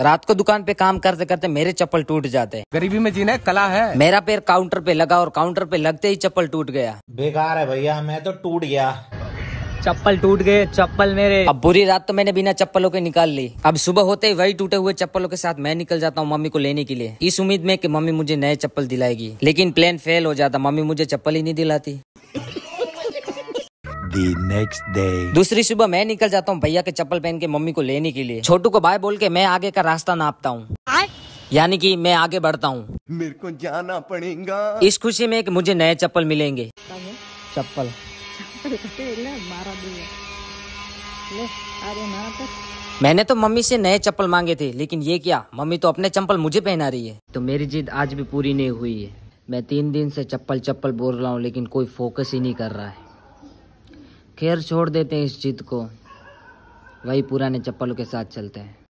रात को दुकान पे काम करते करते मेरे चप्पल टूट जाते गरीबी में जीना कला है मेरा पैर काउंटर पे लगा और काउंटर पे लगते ही चप्पल टूट गया बेकार है भैया मैं तो टूट गया चप्पल टूट गए चप्पल मेरे अब बुरी रात तो मैंने बिना चप्पलों के निकाल ली अब सुबह होते ही वही टूटे हुए चप्पलों के साथ मैं निकल जाता हूँ मम्मी को लेने के लिए इस उम्मीद में कि मम्मी मुझे नए चप्पल दिलाएगी लेकिन प्लान फेल हो जाता मम्मी मुझे चप्पल ही नहीं दिलाती नेक्स्ट डे दूसरी सुबह मैं निकल जाता हूँ भैया के चप्पल पहन के मम्मी को लेने के लिए छोटू को बाय बोल के मैं आगे का रास्ता नापता हूँ यानी कि मैं आगे बढ़ता हूँ मेरे को जाना पड़ेगा इस खुशी में एक मुझे नए चप्पल मिलेंगे चप्पल मैंने तो मम्मी से नए चप्पल मांगे थे लेकिन ये क्या मम्मी तो अपने चप्पल मुझे पहना रही है तो मेरी जिद आज भी पूरी नहीं हुई है मैं तीन दिन से चप्पल चप्पल बोल रहा हूँ लेकिन कोई फोकस ही नहीं कर रहा है खैर छोड़ देते हैं इस जिद को वही पुराने चप्पलों के साथ चलते हैं